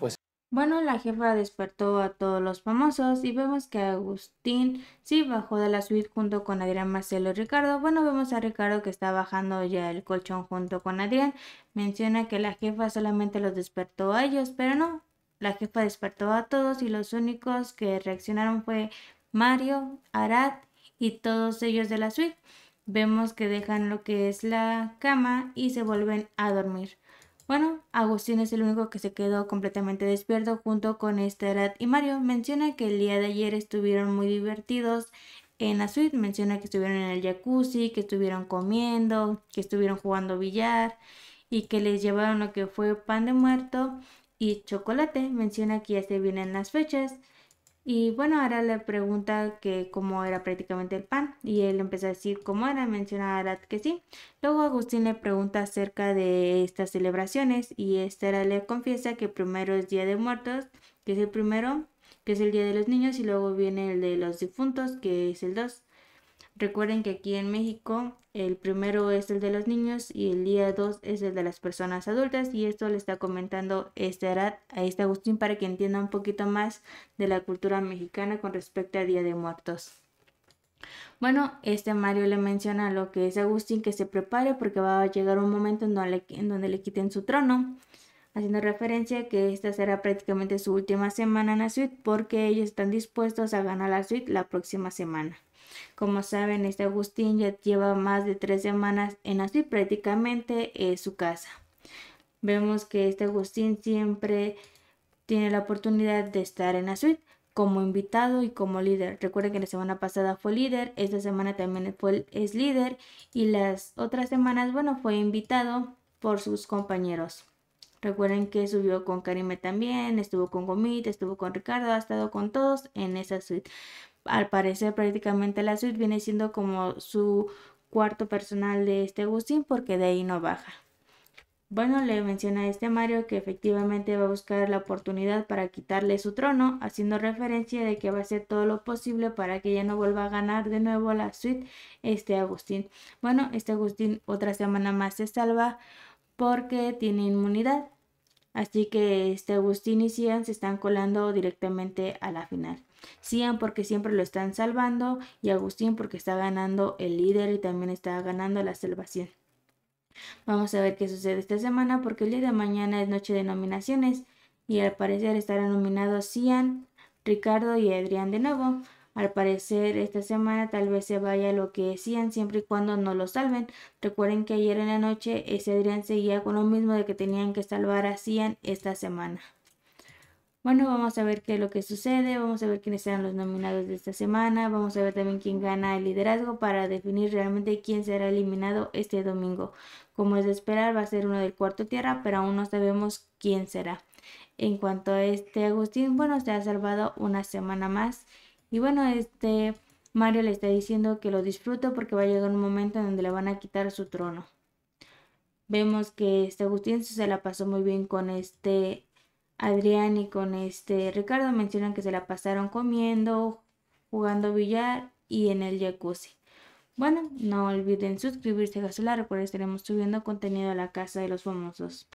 Pues. Bueno, la jefa despertó a todos los famosos y vemos que Agustín sí bajó de la suite junto con Adrián, Marcelo y Ricardo. Bueno, vemos a Ricardo que está bajando ya el colchón junto con Adrián. Menciona que la jefa solamente los despertó a ellos, pero no. La jefa despertó a todos y los únicos que reaccionaron fue Mario, Arad y todos ellos de la suite. Vemos que dejan lo que es la cama y se vuelven a dormir. Bueno, Agustín es el único que se quedó completamente despierto junto con Esterat y Mario. Menciona que el día de ayer estuvieron muy divertidos en la suite. Menciona que estuvieron en el jacuzzi, que estuvieron comiendo, que estuvieron jugando billar y que les llevaron lo que fue pan de muerto y chocolate. Menciona que ya se vienen las fechas. Y bueno, ahora le pregunta que cómo era prácticamente el pan y él empieza a decir cómo era, menciona a que sí. Luego Agustín le pregunta acerca de estas celebraciones y Esther le confiesa que primero es Día de Muertos, que es el primero, que es el Día de los Niños y luego viene el de los difuntos, que es el 2. Recuerden que aquí en México el primero es el de los niños y el día 2 es el de las personas adultas y esto le está comentando este a este Agustín para que entienda un poquito más de la cultura mexicana con respecto a Día de Muertos. Bueno, este Mario le menciona a lo que es Agustín que se prepare porque va a llegar un momento en donde, en donde le quiten su trono haciendo referencia que esta será prácticamente su última semana en la suite porque ellos están dispuestos a ganar la suite la próxima semana. Como saben, este Agustín ya lleva más de tres semanas en la suite, prácticamente es eh, su casa. Vemos que este Agustín siempre tiene la oportunidad de estar en la suite como invitado y como líder. Recuerden que la semana pasada fue líder, esta semana también fue, es líder y las otras semanas, bueno, fue invitado por sus compañeros. Recuerden que subió con Karime también, estuvo con Gomit, estuvo con Ricardo, ha estado con todos en esa suite al parecer prácticamente la suite viene siendo como su cuarto personal de este Agustín porque de ahí no baja. Bueno, le menciona a este Mario que efectivamente va a buscar la oportunidad para quitarle su trono, haciendo referencia de que va a hacer todo lo posible para que ya no vuelva a ganar de nuevo la suite este Agustín. Bueno, este Agustín otra semana más se salva porque tiene inmunidad. Así que este Agustín y Cian se están colando directamente a la final. Sian porque siempre lo están salvando y Agustín porque está ganando el líder y también está ganando la salvación. Vamos a ver qué sucede esta semana porque el día de mañana es noche de nominaciones y al parecer estarán nominados Cian, Ricardo y Adrián de nuevo. Al parecer esta semana tal vez se vaya lo que decían siempre y cuando no lo salven. Recuerden que ayer en la noche ese Adrián seguía con lo mismo de que tenían que salvar a Cian esta semana. Bueno, vamos a ver qué es lo que sucede, vamos a ver quiénes serán los nominados de esta semana, vamos a ver también quién gana el liderazgo para definir realmente quién será eliminado este domingo. Como es de esperar, va a ser uno del cuarto tierra, pero aún no sabemos quién será. En cuanto a este Agustín, bueno, se ha salvado una semana más. Y bueno, este Mario le está diciendo que lo disfruto porque va a llegar un momento en donde le van a quitar su trono. Vemos que este Agustín se la pasó muy bien con este Adrián y con este Ricardo mencionan que se la pasaron comiendo, jugando billar y en el jacuzzi. Bueno, no olviden suscribirse a Gasolar, porque estaremos subiendo contenido a la casa de los famosos.